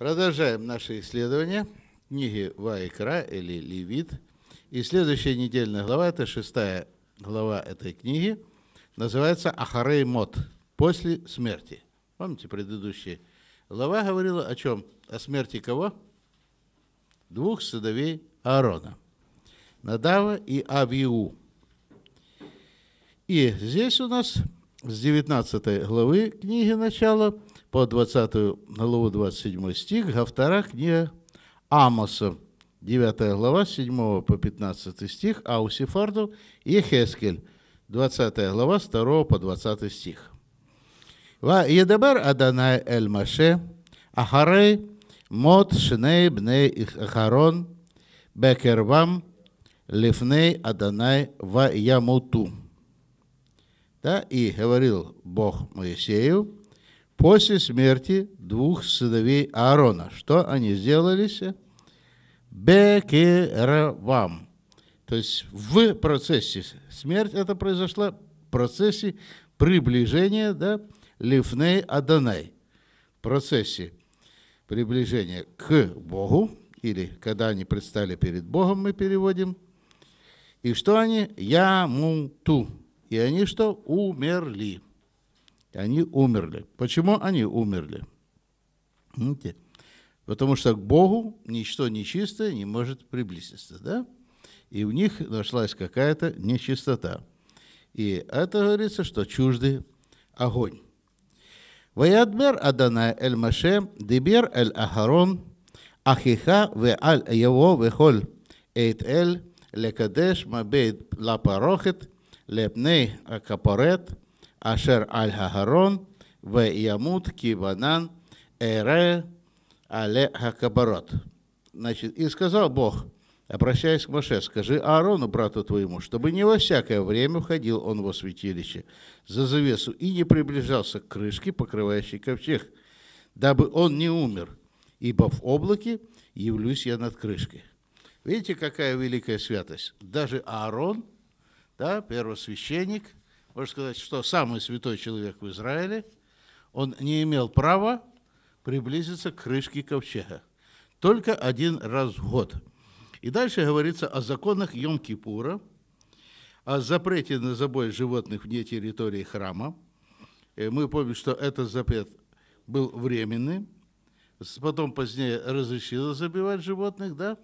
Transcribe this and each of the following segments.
Продолжаем наши исследования книги Вайкра или Левит. И следующая недельная глава, это шестая глава этой книги, называется Ахарей Мот, после смерти. Помните, предыдущая глава говорила о чем? О смерти кого? Двух сыновей Аарона, Надава и Авиу. И здесь у нас с 19 главы книги начала – по 20 главу 27 стих, автора книга Амоса, 9 глава, 7 по 15 стих, Аусифарду и Хескель Ехескель, 20 глава, 2 по 20 стих. «Ва едабар Аданай эль Маше, ахарей мот шней бней Ихарон бекервам лифней Аданай ва ямуту». Да, и говорил Бог Моисею, после смерти двух сыновей Аарона. Что они сделали? Бекеравам. То есть в процессе смерть это произошла, в процессе приближения, да, Лифней Аданай, в процессе приближения к Богу, или когда они предстали перед Богом, мы переводим. И что они? Я муту. И они что? Умерли. Они умерли. Почему они умерли? Видите? Потому что к Богу ничто нечистое не может приблизиться. Да? И в них нашлась какая-то нечистота. И это говорится, что чужды огонь. «Ваядбер Адана эль Маше, дебер эль Ахарон, ахиха ве аль его вехоль, эйт эль, лекадеш мабейт лапарохет, лепней акапорет, Ашер аль-Хагарон, В. Ямут, Кибанан, Эре, Але Хакабарот. Значит, и сказал Бог, обращаясь к Моше, скажи Аарону, брату твоему, чтобы не во всякое время входил он во святилище за завесу и не приближался к крышке, покрывающей ковчег, дабы он не умер, ибо в облаке явлюсь я над крышкой. Видите, какая великая святость? Даже Аарон, да, первосвященник – можно сказать, что самый святой человек в Израиле, он не имел права приблизиться к крышке ковчега. Только один раз в год. И дальше говорится о законах Йом-Кипура, о запрете на забой животных вне территории храма. И э, мы помним, что этот запрет был временный. Потом позднее разрешилось забивать животных, да?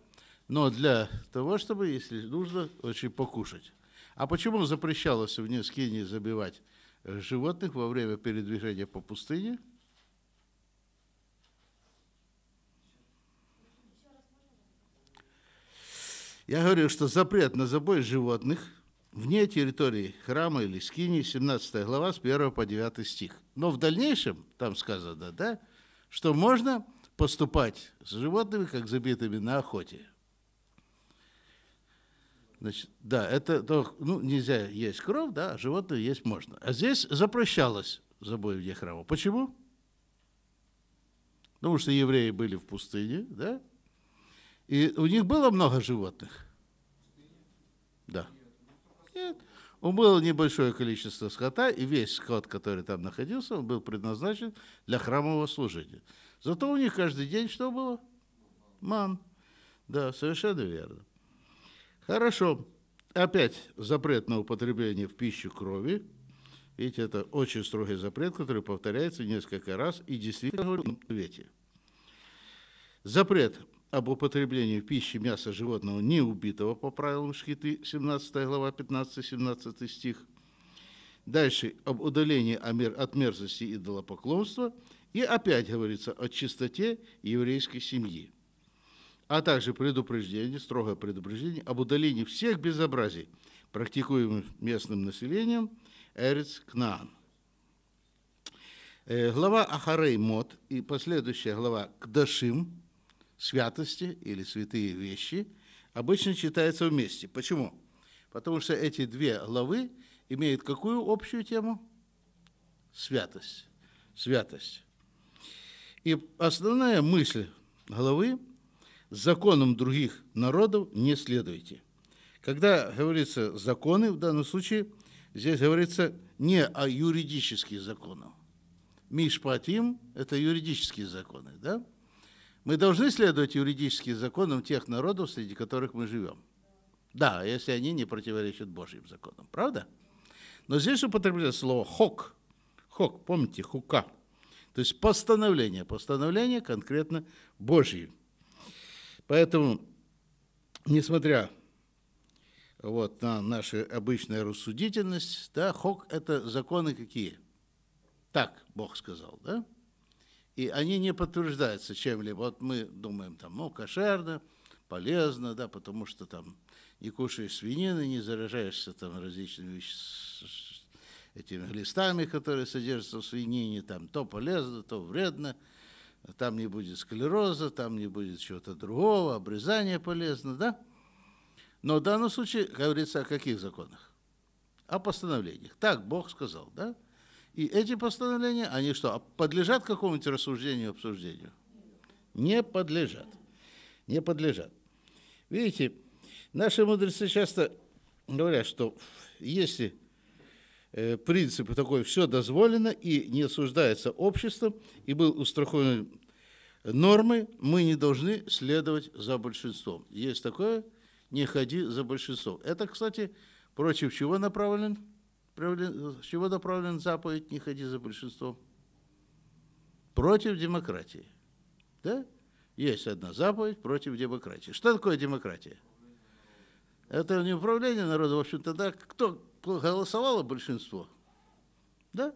Но для того, чтобы, если нужно, очень покушать. А почему запрещалось в скинии забивать э, животных во время передвижения по пустыне? Я говорю, что запрет на забой животных вне территории храма или скини, 17 глава, с 1 по 9 стих. Но в дальнейшем, там сказано, да, что можно поступать с животными, как забитыми на охоте. Значит, да, это то, ну, нельзя есть кровь, да, а животное есть можно. А здесь запрещалось забой в храма. Почему? Потому что евреи были в пустыне, да? И у них было много животных. Да. Нет. У было небольшое количество скота, и весь скот, который там находился, он был предназначен для храмового служения. Зато у них каждый день что было? Ман. Да, совершенно верно. Хорошо. Опять запрет на употребление в пищу крови. Видите, это очень строгий запрет, который повторяется несколько раз и действительно говорит в ответе. Запрет об употреблении в пищи мяса животного не убитого по правилам шкиты, 17 глава, 15-17 стих. Дальше об удалении от мерзости идолопоклонства. И опять говорится о чистоте еврейской семьи а также предупреждение, строгое предупреждение об удалении всех безобразий, практикуемых местным населением Эриц Кнаан. Э, глава Ахарей Мод и последующая глава Кдашим, святости или святые вещи, обычно читается вместе. Почему? Потому что эти две главы имеют какую общую тему? Святость. Святость. И основная мысль главы законам других народов не следуйте. Когда говорится законы, в данном случае здесь говорится не о юридических законах. Мишпатим – это юридические законы, да? Мы должны следовать юридическим законам тех народов, среди которых мы живем. Да, если они не противоречат Божьим законам, правда? Но здесь употребляется слово «хок». «Хок», помните, «хука». То есть постановление, постановление конкретно Божье. Поэтому, несмотря вот, на нашу обычную рассудительность, да, хок – это законы какие? Так Бог сказал, да? И они не подтверждаются чем-либо. Вот мы думаем, там, ну, кошерно, полезно, да, потому что там не кушаешь свинины, не заражаешься там различными этими глистами, которые содержатся в свинине, там то полезно, то вредно – там не будет склероза, там не будет чего-то другого, обрезание полезно, да? Но в данном случае говорится о каких законах? О постановлениях. Так Бог сказал, да? И эти постановления, они что, а подлежат какому-нибудь рассуждению, обсуждению? Не подлежат. Не подлежат. Видите, наши мудрецы часто говорят, что если э, принцип такой, все дозволено и не осуждается обществом, и был устрахован нормы, мы не должны следовать за большинством. Есть такое, не ходи за большинством. Это, кстати, против чего направлен, чего направлен заповедь «не ходи за большинством»? Против демократии. Да? Есть одна заповедь против демократии. Что такое демократия? Это не управление народа, в общем-то, да. Кто, голосовало большинство. Да?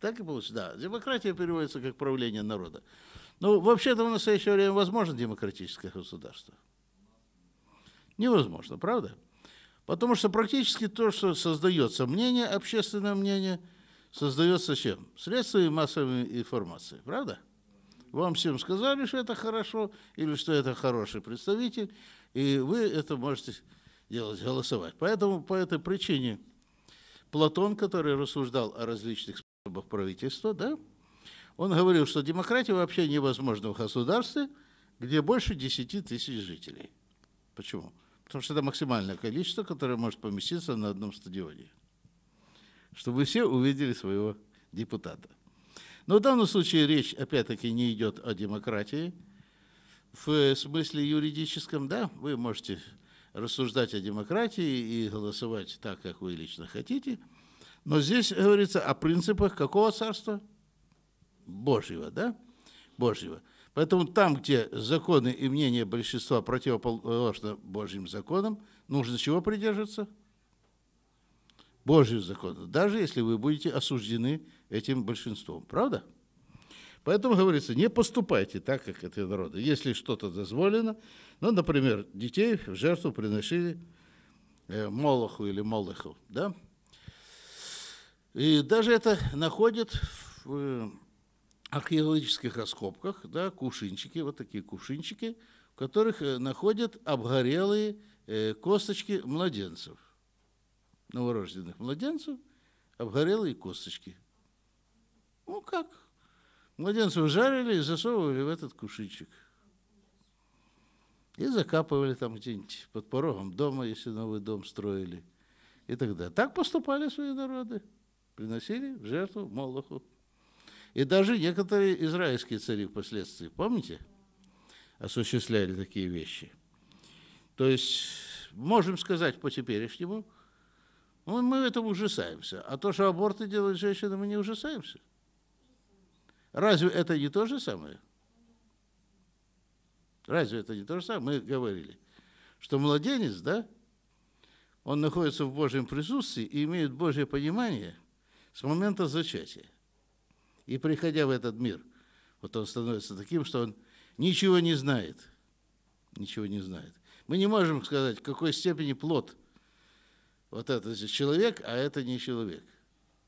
Так и получилось. Да, демократия переводится как правление народа. Ну, вообще-то в настоящее время возможно демократическое государство. Невозможно, правда? Потому что практически то, что создается мнение, общественное мнение, создается чем? Средствами массовой информации, правда? Вам всем сказали, что это хорошо, или что это хороший представитель, и вы это можете делать, голосовать. Поэтому по этой причине Платон, который рассуждал о различных способах правительства, да, он говорил, что демократия вообще невозможна в государстве, где больше 10 тысяч жителей. Почему? Потому что это максимальное количество, которое может поместиться на одном стадионе. Чтобы все увидели своего депутата. Но в данном случае речь, опять-таки, не идет о демократии. В смысле юридическом, да, вы можете рассуждать о демократии и голосовать так, как вы лично хотите. Но здесь говорится о принципах какого царства? Божьего, да? Божьего. Поэтому там, где законы и мнения большинства противоположны Божьим законам, нужно чего придерживаться? Божьих законов, даже если вы будете осуждены этим большинством. Правда? Правда? Поэтому говорится, не поступайте так, как эти народы. Если что-то дозволено, ну, например, детей в жертву приносили э, Молоху или Молоху, да? И даже это находят в э, археологических раскопках, да, кувшинчики, вот такие кувшинчики, в которых э, находят обгорелые э, косточки младенцев, новорожденных младенцев, обгорелые косточки. Ну, как Младенцев жарили и засовывали в этот кушичек. И закапывали там где-нибудь под порогом дома, если новый дом строили. И так далее. Так поступали свои народы. Приносили в жертву Молоху. И даже некоторые израильские цари впоследствии, помните, осуществляли такие вещи. То есть можем сказать по теперешнему, ну, мы этому ужасаемся. А то, что аборты делают женщины, мы не ужасаемся. Разве это не то же самое? Разве это не то же самое? Мы говорили, что младенец, да, он находится в Божьем присутствии и имеет Божье понимание с момента зачатия. И приходя в этот мир, вот он становится таким, что он ничего не знает. Ничего не знает. Мы не можем сказать, в какой степени плод вот этот человек, а это не человек.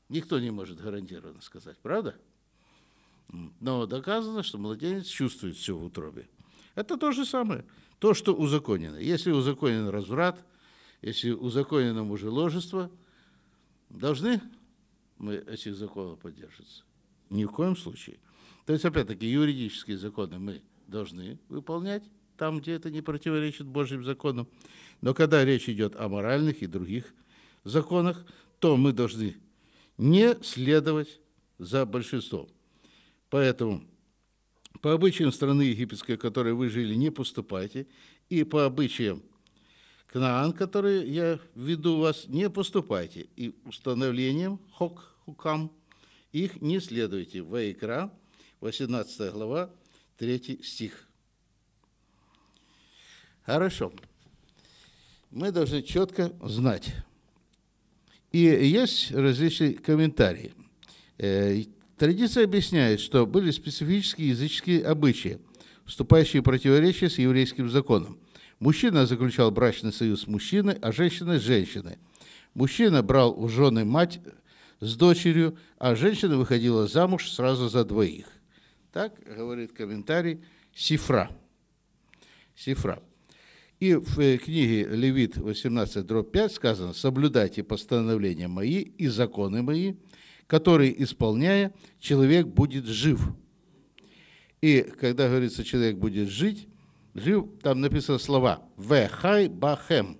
Никто не может гарантированно сказать, правда? Правда? Но доказано, что младенец чувствует все в утробе. Это то же самое, то, что узаконено. Если узаконен разврат, если узаконено мужеложество, должны мы этих законов поддерживаться? Ни в коем случае. То есть, опять-таки, юридические законы мы должны выполнять там, где это не противоречит Божьим законам. Но когда речь идет о моральных и других законах, то мы должны не следовать за большинством. Поэтому по обычаям страны египетской, в которой вы жили, не поступайте, и по обычаям Кнаан, которые я веду вас, не поступайте, и установлением хок, хукам, их не следуйте. Ваикра, 18 глава, 3 стих. Хорошо. Мы должны четко знать. И есть различные комментарии э, Традиция объясняет, что были специфические языческие обычаи, вступающие в противоречие с еврейским законом. Мужчина заключал брачный союз с мужчиной, а женщина с женщиной. Мужчина брал у жены мать с дочерью, а женщина выходила замуж сразу за двоих. Так говорит комментарий Сифра. Сифра. И в э, книге Левит 18, дробь 5 сказано, «Соблюдайте постановления мои и законы мои, который исполняя, человек будет жив. И когда говорится «человек будет жить», жив, там написано слова «вехай бахем»,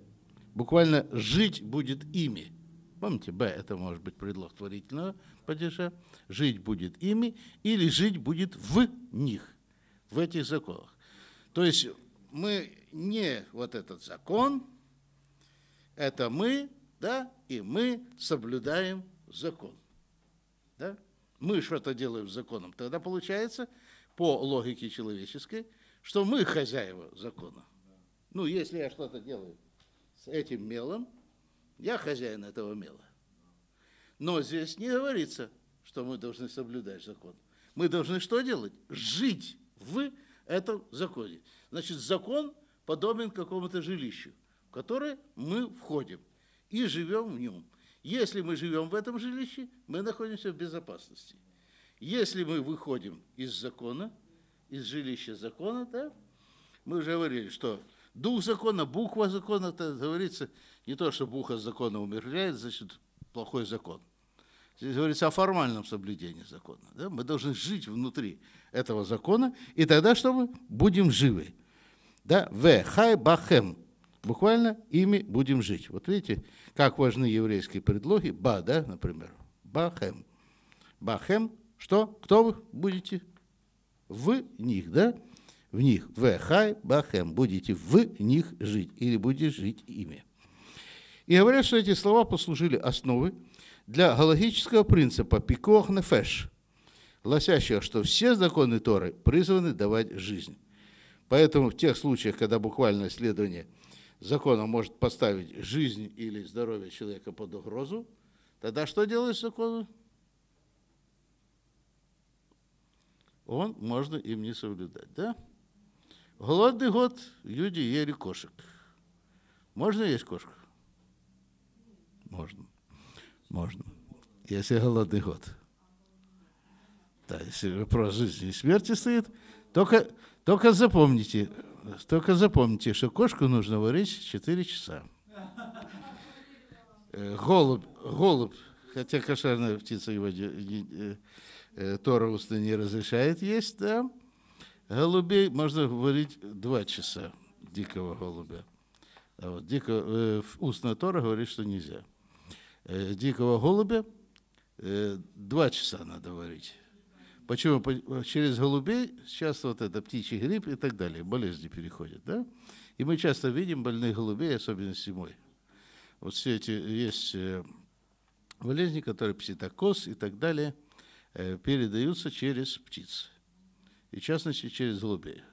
буквально «жить будет ими». Помните, «б» — это может быть предлог творительного падежа, «жить будет ими» или «жить будет в них», в этих законах. То есть мы не вот этот закон, это мы, да, и мы соблюдаем закон. Да? Мы что-то делаем с законом. Тогда получается, по логике человеческой, что мы хозяева закона. Ну, если я что-то делаю с этим мелом, я хозяин этого мела. Но здесь не говорится, что мы должны соблюдать закон. Мы должны что делать? Жить в этом законе. Значит, закон подобен какому-то жилищу, в которое мы входим и живем в нем. Если мы живем в этом жилище, мы находимся в безопасности. Если мы выходим из закона, из жилища закона, да, мы уже говорили, что дух закона, буква закона, это говорится, не то, что буха закона умерляет, значит, плохой закон. Здесь говорится о формальном соблюдении закона. Да? Мы должны жить внутри этого закона, и тогда что мы? Будем живы. Да? В. Хай бахем. Буквально ими будем жить. Вот видите, как важны еврейские предлоги «ба», да, например, «бахем». «Бахем» – что? Кто вы будете? В них, да? В них. «Вехай бахем» – будете в них жить или будете жить ими. И говорят, что эти слова послужили основой для галактического принципа «пикох нефеш», гласящего, что все законы Торы призваны давать жизнь. Поэтому в тех случаях, когда буквальное следование – законом может поставить жизнь или здоровье человека под угрозу, тогда что делает закон? Он можно им не соблюдать, да? Голодный год люди ели кошек. Можно есть кошку? Можно. Можно. Если голодный год. Да, если вопрос жизни и смерти стоит, только, только запомните, только запомните, что кошку нужно варить 4 часа. Э, голубь, голубь, хотя кошерная птица его э, э, Тора устно не разрешает есть, да. Голубей можно варить 2 часа дикого голубя. А вот дико, э, устная Тора говорит, что нельзя. Э, дикого голубя э, 2 часа надо варить. Почему? Э, через голубей сейчас вот это птичий грипп и так далее, болезни переходят, да? И мы часто видим больных голубей, особенно зимой. Вот все эти есть э, болезни, которые пситокоз и так далее, э, передаются через птиц. И в частности, через голубей.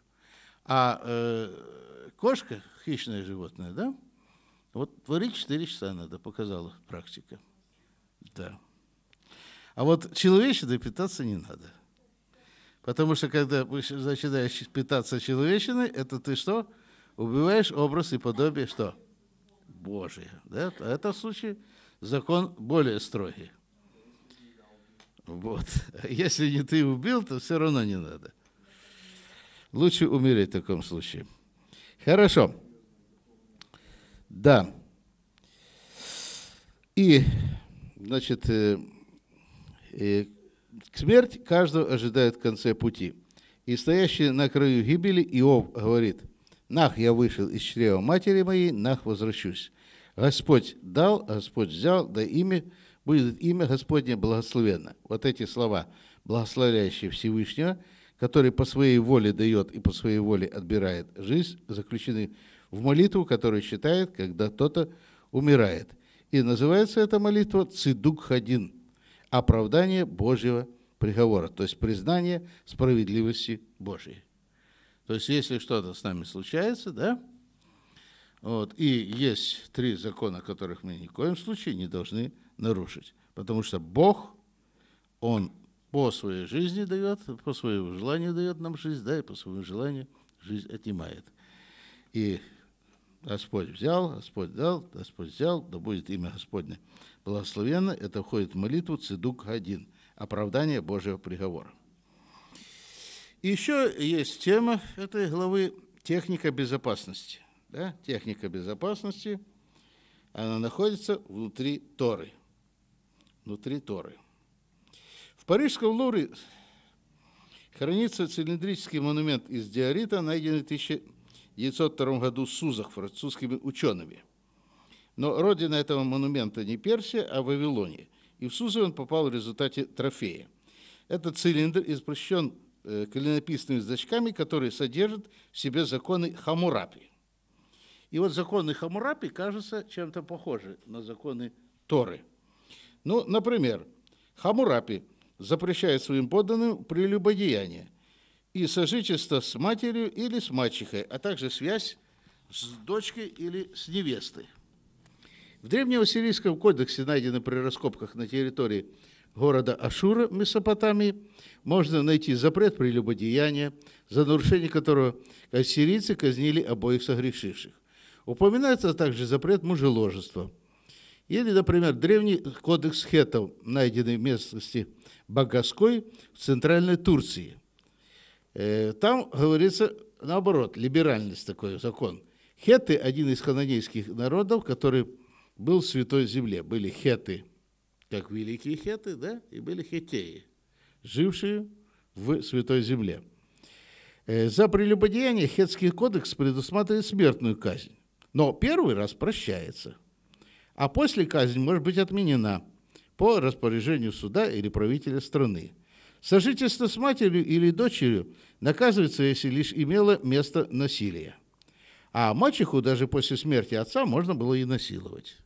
А э, кошка, хищное животное, да? Вот творить 4 часа надо, показала практика. Да. А вот человечиной питаться не надо – Потому что когда начинаешь питаться человечиной, это ты что? Убиваешь образ и подобие что? Божие. Да? А это в случае закон более строгий. Вот. А если не ты убил, то все равно не надо. Лучше умереть в таком случае. Хорошо. Да. И, значит, э, э, Смерть каждого ожидает в конце пути. И стоящий на краю гибели Иов говорит, «Нах я вышел из чрева матери моей, нах возвращусь. Господь дал, а Господь взял, да имя, будет имя Господне благословенно». Вот эти слова, благословляющие Всевышнего, который по своей воле дает и по своей воле отбирает жизнь, заключены в молитву, которую читает, когда кто-то умирает. И называется эта молитва «Цидук Хадин», оправдание Божьего приговора, то есть признание справедливости Божьей. То есть если что-то с нами случается, да, вот, и есть три закона, которых мы ни в коем случае не должны нарушить, потому что Бог, Он по своей жизни дает, по своему желанию дает нам жизнь, да, и по своему желанию жизнь отнимает. И Господь взял, Господь дал, Господь взял, да будет имя Господне. Благословенно это входит в молитву Цидук-1, оправдание Божьего приговора. еще есть тема этой главы техника безопасности. Да? Техника безопасности, она находится внутри Торы. Внутри Торы. В Парижском Лувре хранится цилиндрический монумент из диорита, найденный в 1902 году Сузах французскими учеными – но родина этого монумента не Персия, а Вавилония. И в Сузы он попал в результате трофея. Этот цилиндр извращен э, клинописными значками, которые содержат в себе законы Хамурапи. И вот законы Хамурапи кажутся чем-то похожи на законы Торы. Ну, например, Хамурапи запрещает своим подданным прелюбодеяние и сожительство с матерью или с мачехой, а также связь с дочкой или с невестой. В Древнеассирийском кодексе, найденном при раскопках на территории города Ашура, Месопотамии, можно найти запрет прелюбодеяния, за нарушение которого ассирийцы казнили обоих согрешивших. Упоминается также запрет мужеложества. Или, например, древний кодекс хетов, найденный в местности Багаской в центральной Турции. Э, там говорится наоборот, либеральность такой закон. Хеты – один из хананейских народов, который был в Святой Земле, были хеты, как великие хеты, да, и были хетеи, жившие в Святой Земле. Э, за прелюбодеяние Хетский кодекс предусматривает смертную казнь, но первый раз прощается, а после казнь может быть отменена по распоряжению суда или правителя страны. Сожительство с матерью или дочерью наказывается, если лишь имело место насилие. А мачеху даже после смерти отца можно было и насиловать.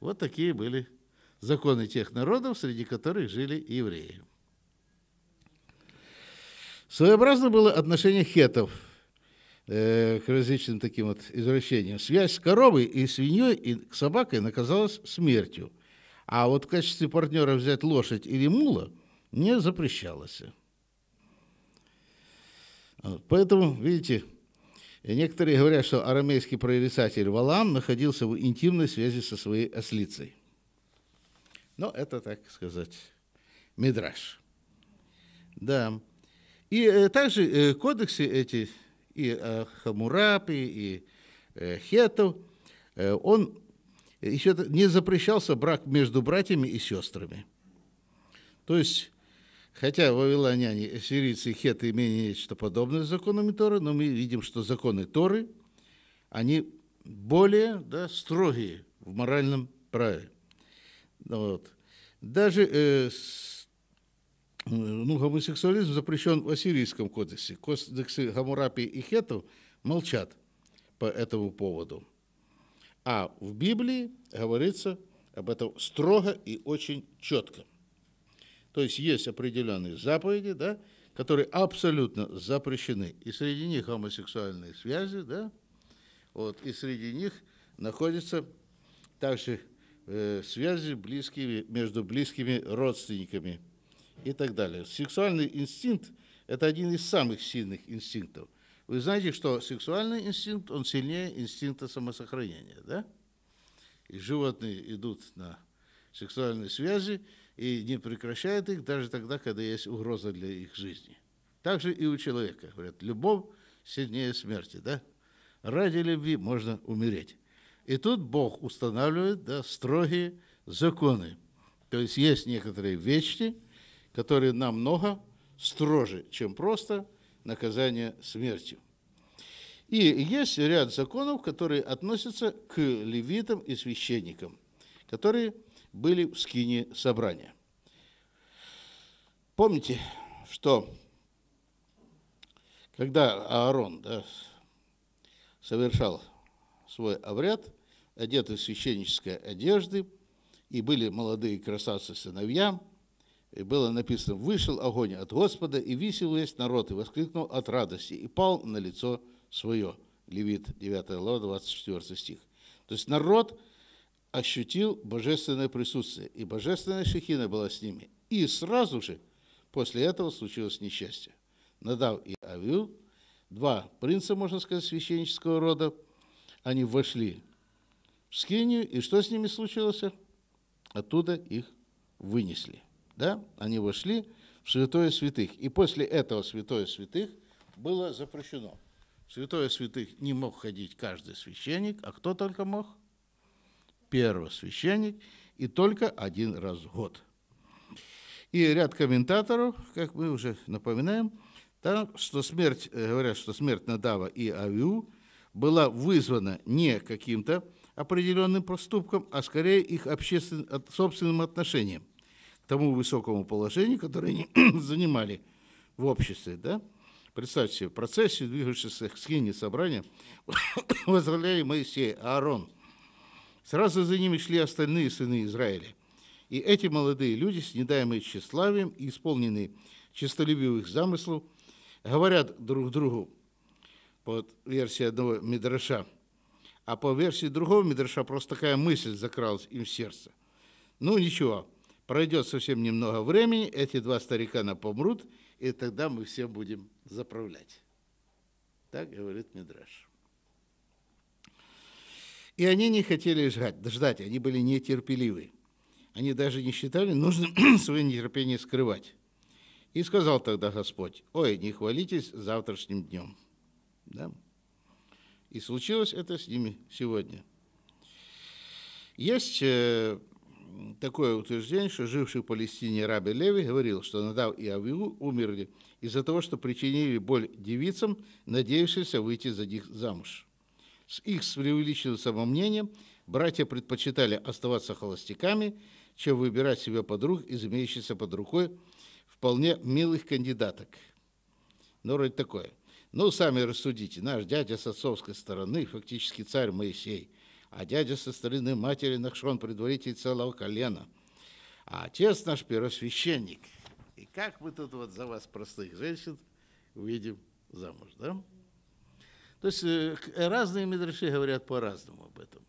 Вот такие были законы тех народов, среди которых жили евреи. Своеобразно было отношение хетов э, к различным таким вот извращениям. Связь с коровой и свиньей и к собакой наказалась смертью. А вот в качестве партнера взять лошадь или мула не запрещалось. поэтому, видите, и некоторые говорят, что арамейский прорицатель Валам находился в интимной связи со своей ослицей. Но это, так сказать, мидраж. Да. И э, также э, кодексы эти, и э, Хамурапи, и э, Хетов, э, он еще не запрещался брак между братьями и сестрами. То есть Хотя вавилоняне, сирийцы и хеты имели нечто подобное с законами Торы, но мы видим, что законы Торы, они более да, строгие в моральном праве. Ну вот. Даже э, с, ну, гомосексуализм запрещен в Ассирийском кодексе. Кодексы гамурапи и Хетов молчат по этому поводу. А в Библии говорится об этом строго и очень четко. То есть есть определенные заповеди, да, которые абсолютно запрещены. И среди них гомосексуальные связи, да, вот, и среди них находятся также э, связи близкими, между близкими родственниками и так далее. Сексуальный инстинкт – это один из самых сильных инстинктов. Вы знаете, что сексуальный инстинкт, он сильнее инстинкта самосохранения, да? И животные идут на сексуальные связи – и не прекращает их даже тогда, когда есть угроза для их жизни. Так же и у человека. Говорят, любовь сильнее смерти, да? Ради любви можно умереть. И тут Бог устанавливает да, строгие законы. То есть есть некоторые вещи, которые намного строже, чем просто наказание смертью. И есть ряд законов, которые относятся к левитам и священникам, которые – были в скине собрания. Помните, что когда Аарон да, совершал свой обряд, одетый в священнической одежды, и были молодые красавцы-сыновья, и было написано, «Вышел огонь от Господа, и висел весь народ, и воскликнул от радости, и пал на лицо свое». Левит 9 глава, 24 стих. То есть народ – ощутил божественное присутствие, и божественная шехина была с ними. И сразу же после этого случилось несчастье. Надав и Авил, два принца, можно сказать, священнического рода, они вошли в Скинию, и что с ними случилось? Оттуда их вынесли. Да? Они вошли в святое святых. И после этого святое святых было запрещено. В святое святых не мог ходить каждый священник, а кто только мог – первосвященник и только один раз в год. И ряд комментаторов, как мы уже напоминаем, там, что смерть, э, говорят, что смерть Надава и Авиу была вызвана не каким-то определенным проступком, а скорее их общественным, собственным отношением к тому высокому положению, которое они занимали в обществе. Да? Представьте себе, в процессе, двигающейся к скине собрания, возглавляли Моисей, Аарон – Сразу за ними шли остальные сыны Израиля. И эти молодые люди, снедаемые тщеславием и исполненные честолюбивых замыслов, говорят друг другу, по версии одного Мидраша, а по версии другого Мидраша просто такая мысль закралась им в сердце. Ну ничего, пройдет совсем немного времени, эти два старикана помрут, и тогда мы все будем заправлять. Так говорит Мидраш. И они не хотели ждать, ждать, они были нетерпеливы. Они даже не считали нужно свое нетерпение скрывать. И сказал тогда Господь, «Ой, не хвалитесь завтрашним днем». Да? И случилось это с ними сегодня. Есть э, такое утверждение, что живший в Палестине Раби Леви говорил, что Надав и Авиу умерли из-за того, что причинили боль девицам, надеявшимся выйти за них замуж. С их преувеличенным самомнением братья предпочитали оставаться холостяками, чем выбирать себе подруг из имеющихся под рукой вполне милых кандидаток. Но ну, вроде такое. Ну, сами рассудите, наш дядя с отцовской стороны фактически царь Моисей, а дядя со стороны матери Нахшон, предваритель целого колена, а отец наш первосвященник. И как мы тут вот за вас, простых женщин, увидим замуж, да? То есть э, разные мидраши говорят по-разному об этом.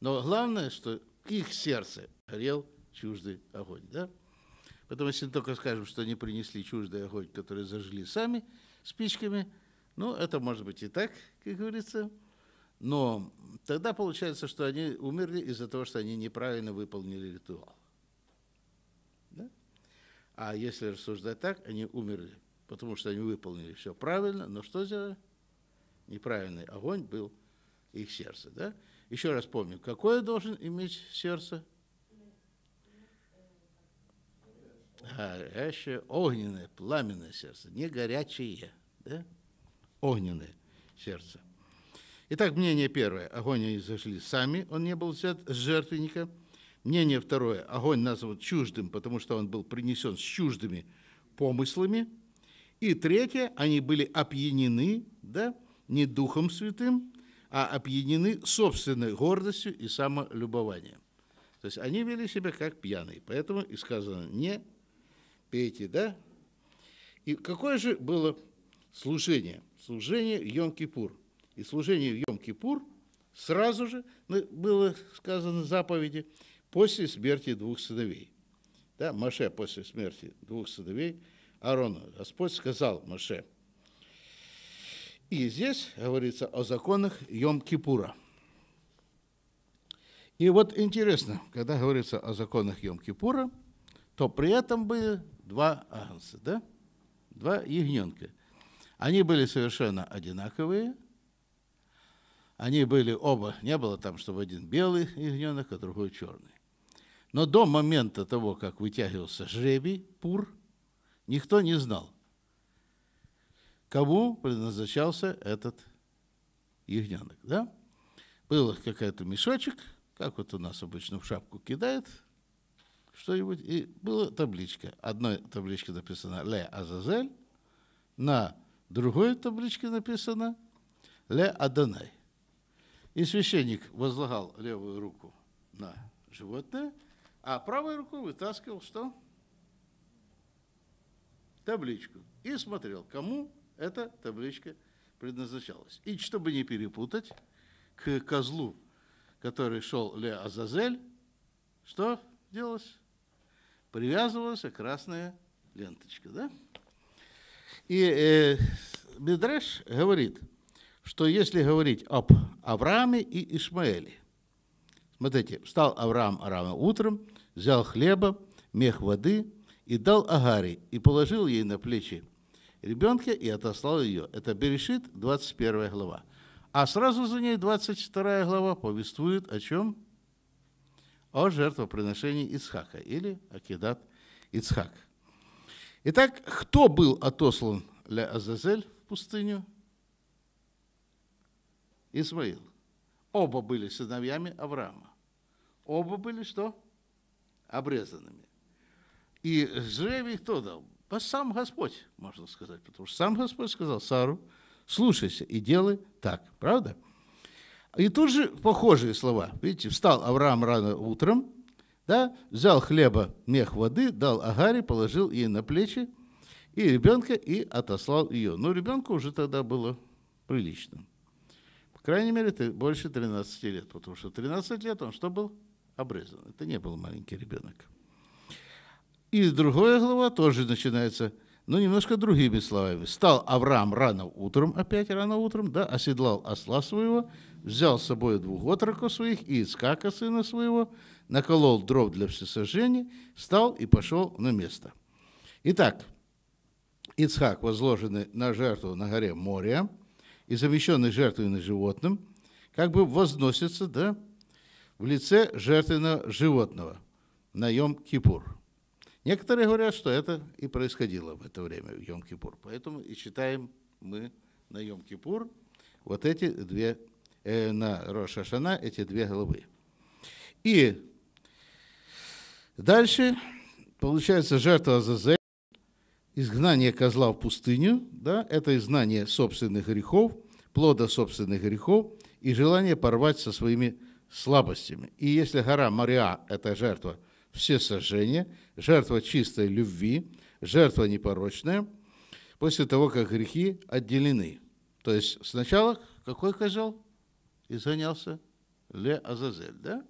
Но главное, что их сердце горел чуждый огонь. Да? Поэтому если только скажем, что они принесли чуждый огонь, который зажгли сами спичками, ну, это может быть и так, как говорится. Но тогда получается, что они умерли из-за того, что они неправильно выполнили ритуал. Да? А если рассуждать так, они умерли, потому что они выполнили все правильно, но что сделали? неправильный огонь был их сердце. Да? Еще раз помню, какое должен иметь сердце? Горящее, а, а огненное, пламенное сердце, не горячее, да? огненное сердце. Итак, мнение первое. Огонь они зашли сами, он не был взят с жертвенника. Мнение второе. Огонь назван чуждым, потому что он был принесен с чуждыми помыслами. И третье. Они были опьянены, да, не Духом Святым, а опьянены собственной гордостью и самолюбованием. То есть они вели себя как пьяные, поэтому и сказано «не пейте», да? И какое же было служение? Служение в Йом-Кипур. И служение в Йом-Кипур сразу же, было сказано в заповеди, после смерти двух сыновей. Да, Маше после смерти двух сыновей Аарона. Господь сказал Маше – и здесь говорится о законах Йом-Кипура. И вот интересно, когда говорится о законах Йом-Кипура, то при этом были два агнца, да? два ягненка. Они были совершенно одинаковые, они были оба, не было там, чтобы один белый ягненок, а другой черный. Но до момента того, как вытягивался жребий, пур, никто не знал, кому предназначался этот ягненок. Да? Был какой-то мешочек, как вот у нас обычно в шапку кидает что-нибудь, и была табличка. Одной табличке написано «Ле Азазель», на другой табличке написано «Ле Аданай». И священник возлагал левую руку на животное, а правой рукой вытаскивал что? Табличку. И смотрел, кому эта табличка предназначалась. И чтобы не перепутать, к козлу, который шел Ле Азазель, что делалось? Привязывалась красная ленточка. Да? И э, Медреш говорит, что если говорить об Аврааме и Ишмаэле, смотрите, встал Авраам Арама утром, взял хлеба, мех воды и дал Агаре, и положил ей на плечи ребенка и отослал ее. Это Берешит, 21 глава. А сразу за ней 22 глава повествует о чем? О жертвоприношении Ицхака или Акидат Ицхак. Итак, кто был отослан для Азазель в пустыню? Исмаил. Оба были сыновьями Авраама. Оба были что? Обрезанными. И жребий кто дал? сам Господь, можно сказать, потому что сам Господь сказал Сару, слушайся и делай так, правда? И тут же похожие слова. Видите, встал Авраам рано утром, да, взял хлеба, мех воды, дал Агаре, положил ей на плечи и ребенка, и отослал ее. Но ребенку уже тогда было прилично. По крайней мере, ты больше 13 лет, потому что 13 лет он что был? Обрезан. Это не был маленький ребенок. И другая глава тоже начинается, но немножко другими словами. «Стал Авраам рано утром, опять рано утром, да, оседлал осла своего, взял с собой двух отроков своих и Искака, сына своего, наколол дров для всесожжения, встал и пошел на место». Итак, Ицхак, возложенный на жертву на горе Мория и замещенный жертвенным животным, как бы возносится да, в лице жертвенного животного на Йом-Кипур – Некоторые говорят, что это и происходило в это время, в Йом-Кипур. Поэтому и читаем мы на Йом-Кипур вот эти две, э, на Рошашана эти две головы. И дальше получается жертва Азазель, изгнание козла в пустыню, да, это изгнание собственных грехов, плода собственных грехов и желание порвать со своими слабостями. И если гора Мария – это жертва – все сожжения, жертва чистой любви, жертва непорочная, после того, как грехи отделены. То есть сначала какой козел изгонялся? Ле Азазель, да?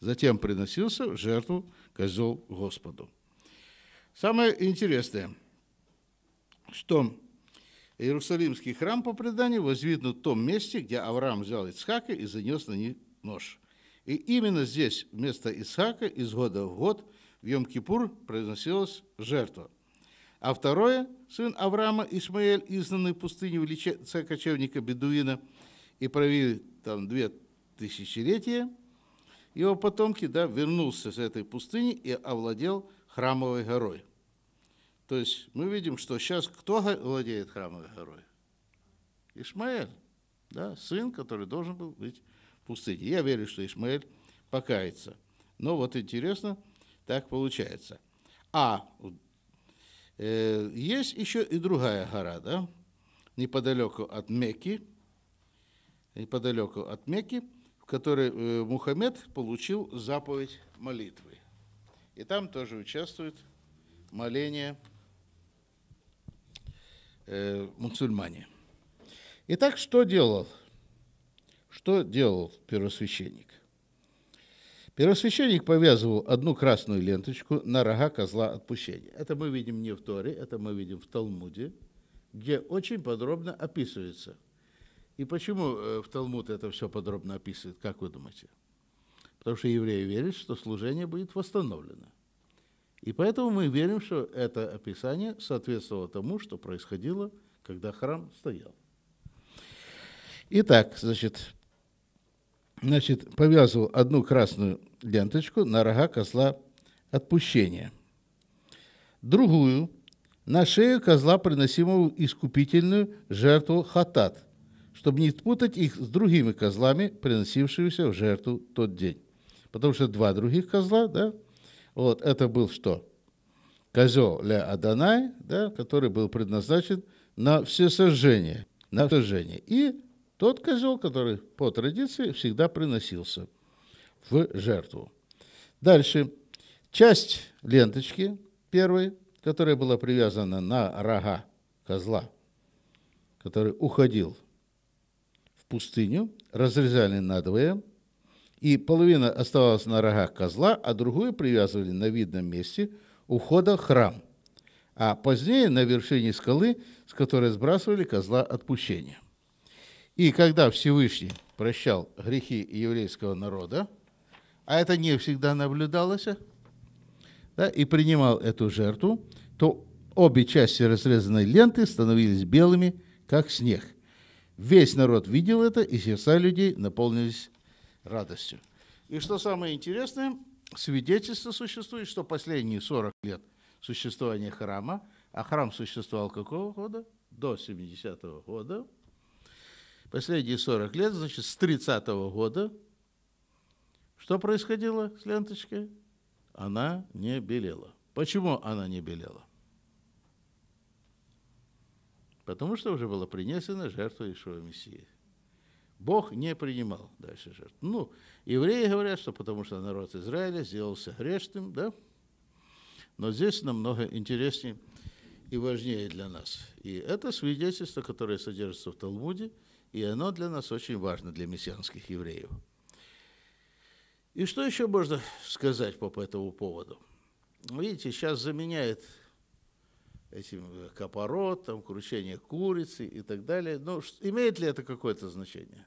Затем приносился в жертву козел Господу. Самое интересное, что Иерусалимский храм по преданию возведен в том месте, где Авраам взял Ицхака и занес на них нож – и именно здесь вместо Исаака из года в год в Йом-Кипур произносилась жертва. А второе, сын Авраама Исмаэль, изгнанный в пустыне в лице кочевника Бедуина и провел там две тысячелетия, его потомки да, вернулся с этой пустыни и овладел храмовой горой. То есть мы видим, что сейчас кто владеет храмовой горой? Ишмаэль, да, сын, который должен был быть в пустыне. Я верю, что Ишмаэль покается. Но вот интересно, так получается. А э, есть еще и другая гора, да, неподалеку от Мекки, неподалеку от Мекки, в которой э, Мухаммед получил заповедь молитвы. И там тоже участвует моление э, мусульмане. Итак, что делал что делал первосвященник? Первосвященник повязывал одну красную ленточку на рога козла отпущения. Это мы видим не в Торе, это мы видим в Талмуде, где очень подробно описывается. И почему э, в Талмуд это все подробно описывает, как вы думаете? Потому что евреи верят, что служение будет восстановлено. И поэтому мы верим, что это описание соответствовало тому, что происходило, когда храм стоял. Итак, значит, значит, повязывал одну красную ленточку на рога козла отпущения, другую на шею козла, приносимого искупительную жертву хатат, чтобы не спутать их с другими козлами, приносившимися в жертву тот день. Потому что два других козла, да, вот это был что? Козел для Аданай, да, который был предназначен на все всесожжение, на сожжение. И тот козел, который по традиции всегда приносился в жертву. Дальше. Часть ленточки первой, которая была привязана на рога козла, который уходил в пустыню, разрезали надвое, и половина оставалась на рогах козла, а другую привязывали на видном месте у входа в храм, а позднее на вершине скалы, с которой сбрасывали козла отпущения. И когда Всевышний прощал грехи еврейского народа, а это не всегда наблюдалось, да, и принимал эту жертву, то обе части разрезанной ленты становились белыми, как снег. Весь народ видел это, и сердца людей наполнились радостью. И что самое интересное, свидетельство существует, что последние 40 лет существования храма, а храм существовал какого года? До 70-го года – Последние 40 лет, значит, с 30 -го года, что происходило с ленточкой? Она не белела. Почему она не белела? Потому что уже была принесена жертва Ишуа Мессии. Бог не принимал дальше жертв. Ну, евреи говорят, что потому что народ Израиля сделался грешным, да? Но здесь намного интереснее и важнее для нас. И это свидетельство, которое содержится в Талмуде – и оно для нас очень важно, для мессианских евреев. И что еще можно сказать по, по этому поводу? Видите, сейчас заменяет этим э, капорот, там, кручение курицы и так далее. Но ну, имеет ли это какое-то значение?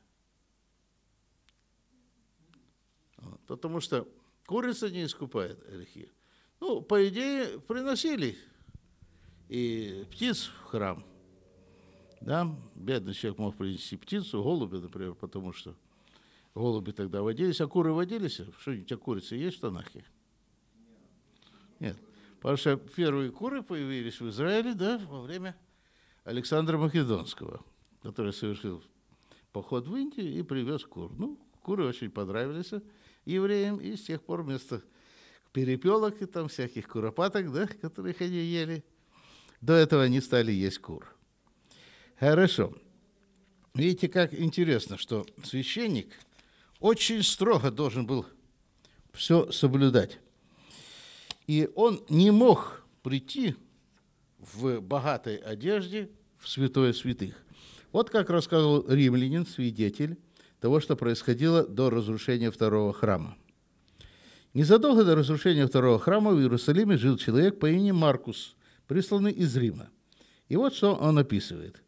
Вот. Потому что курица не искупает грехи. Ну, по идее, приносили и птиц в храм – да? Бедный человек мог принести птицу, голубя, например, потому что голуби тогда водились, а куры водились. Что-нибудь о курицы есть в Танахе? Нет. Потому что первые куры появились в Израиле да, во время Александра Македонского, который совершил поход в Индию и привез кур. Ну, куры очень понравились евреям, и с тех пор вместо перепелок и там всяких куропаток, да, которых они ели, до этого они стали есть кур. Хорошо. Видите, как интересно, что священник очень строго должен был все соблюдать. И он не мог прийти в богатой одежде в святое святых. Вот как рассказывал римлянин, свидетель того, что происходило до разрушения второго храма. Незадолго до разрушения второго храма в Иерусалиме жил человек по имени Маркус, присланный из Рима. И вот что он описывает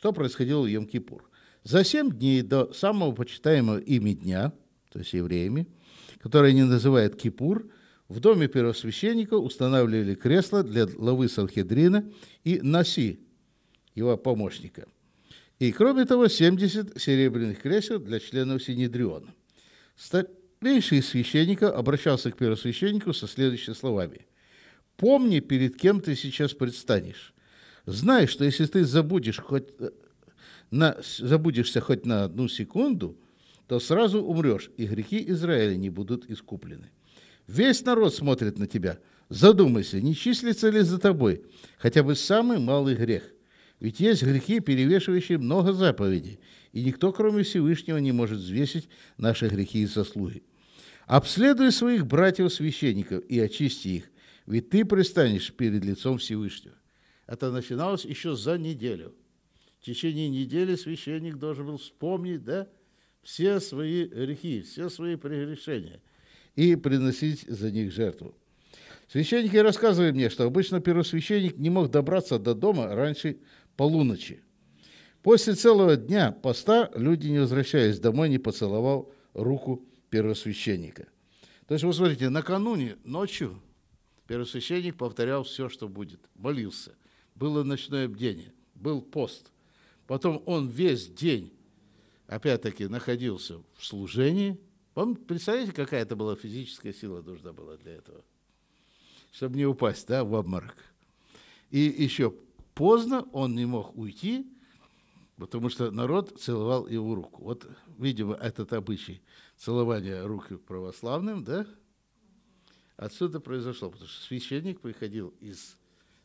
что происходило в Йом-Кипур. За семь дней до самого почитаемого ими дня, то есть евреями, который они называют Кипур, в доме первосвященника устанавливали кресло для главы Санхедрина и Наси, его помощника. И, кроме того, 70 серебряных кресел для членов Синедриона. Старейший священника обращался к первосвященнику со следующими словами. «Помни, перед кем ты сейчас предстанешь, Знай, что если ты забудешь хоть э, на, забудешься хоть на одну секунду, то сразу умрешь, и грехи Израиля не будут искуплены. Весь народ смотрит на тебя. Задумайся, не числится ли за тобой хотя бы самый малый грех. Ведь есть грехи, перевешивающие много заповедей, и никто, кроме Всевышнего, не может взвесить наши грехи и заслуги. Обследуй своих братьев-священников и очисти их, ведь ты пристанешь перед лицом Всевышнего. Это начиналось еще за неделю. В течение недели священник должен был вспомнить да, все свои грехи, все свои прегрешения и приносить за них жертву. Священники рассказывали мне, что обычно первосвященник не мог добраться до дома раньше полуночи. После целого дня поста люди, не возвращаясь домой, не поцеловал руку первосвященника. То есть, вы смотрите, накануне ночью первосвященник повторял все, что будет, молился было ночное бдение, был пост. Потом он весь день, опять-таки, находился в служении. Вам представляете, какая это была физическая сила нужна была для этого? Чтобы не упасть да, в обморок. И еще поздно он не мог уйти, потому что народ целовал его руку. Вот, видимо, этот обычай целования руки православным, да, отсюда произошло, потому что священник приходил из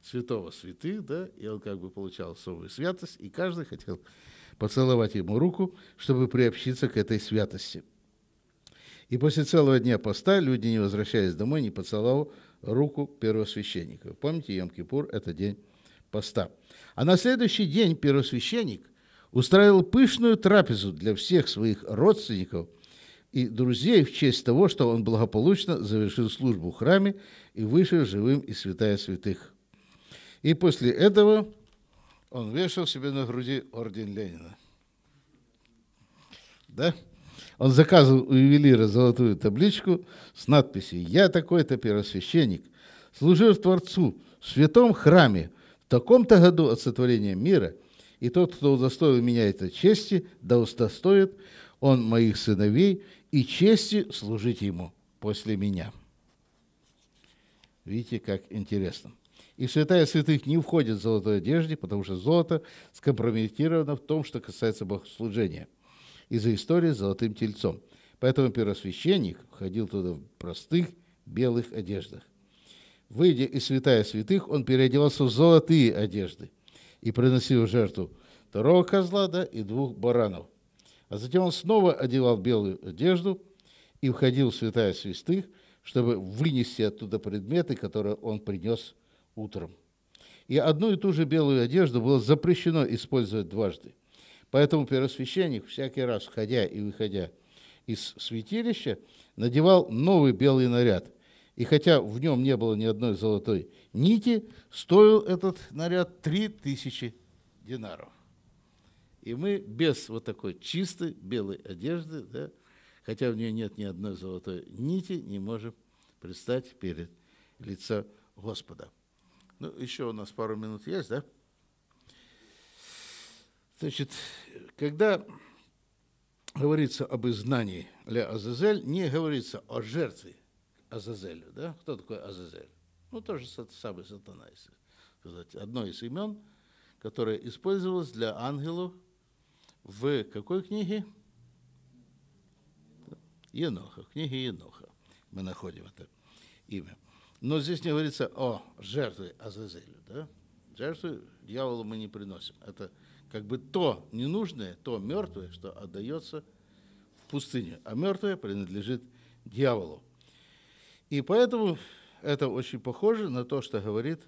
святого святых, да, и он как бы получал особую святость, и каждый хотел поцеловать ему руку, чтобы приобщиться к этой святости. И после целого дня поста люди, не возвращаясь домой, не поцеловал руку первосвященника. Помните, Йом-Кипур – это день поста. А на следующий день первосвященник устраивал пышную трапезу для всех своих родственников и друзей в честь того, что он благополучно завершил службу в храме и вышел живым из святая святых. И после этого он вешал себе на груди орден Ленина. Да? Он заказывал у ювелира золотую табличку с надписью «Я такой-то первосвященник, служил Творцу в святом храме в таком-то году от сотворения мира, и тот, кто удостоил меня этой чести, да удостоит он моих сыновей и чести служить ему после меня». Видите, как интересно. И святая святых не входит в золотой одежде, потому что золото скомпрометировано в том, что касается богослужения. Из-за истории с золотым тельцом. Поэтому первосвященник входил туда в простых белых одеждах. Выйдя из святая святых, он переодевался в золотые одежды и приносил жертву второго козла да, и двух баранов. А затем он снова одевал белую одежду и входил в святая святых, чтобы вынести оттуда предметы, которые он принес утром. И одну и ту же белую одежду было запрещено использовать дважды. Поэтому первосвященник, всякий раз входя и выходя из святилища, надевал новый белый наряд. И хотя в нем не было ни одной золотой нити, стоил этот наряд 3000 динаров. И мы без вот такой чистой белой одежды, да, хотя в ней нет ни одной золотой нити, не можем предстать перед лица Господа. Ну, еще у нас пару минут есть, да? Значит, когда говорится об изгнании Ля Азазель, не говорится о жертве Азазелю, да? Кто такой Азазель? Ну, тоже самый сатана, если сказать. Одно из имен, которое использовалось для ангелов в какой книге? Еноха, в книге Еноха мы находим это имя. Но здесь не говорится о жертве Азазелю. Да? Жертву дьяволу мы не приносим. Это как бы то ненужное, то мертвое, что отдается в пустыню. А мертвое принадлежит дьяволу. И поэтому это очень похоже на то, что говорит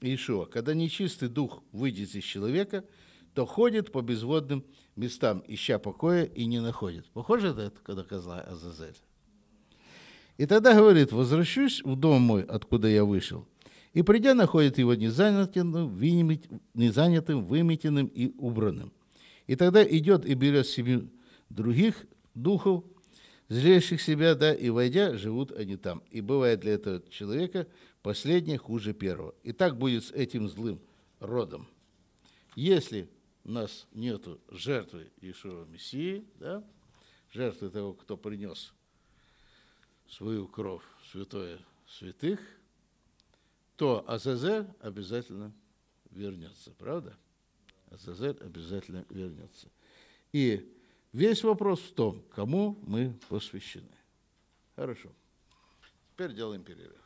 Иешуа. Когда нечистый дух выйдет из человека, то ходит по безводным местам, ища покоя и не находит. Похоже это, когда козла Азазель? И тогда говорит, возвращусь в дом мой, откуда я вышел. И придя, находит его незанятым, незанятым выметенным и убранным. И тогда идет и берет семью других духов, злейших себя, да, и войдя, живут они там. И бывает для этого человека последнее хуже первого. И так будет с этим злым родом. Если у нас нету жертвы Ишуа Мессии, да, жертвы того, кто принес свою кровь святое святых, то Азазель обязательно вернется, правда? Азазель обязательно вернется. И весь вопрос в том, кому мы посвящены. Хорошо. Теперь делаем перерыв.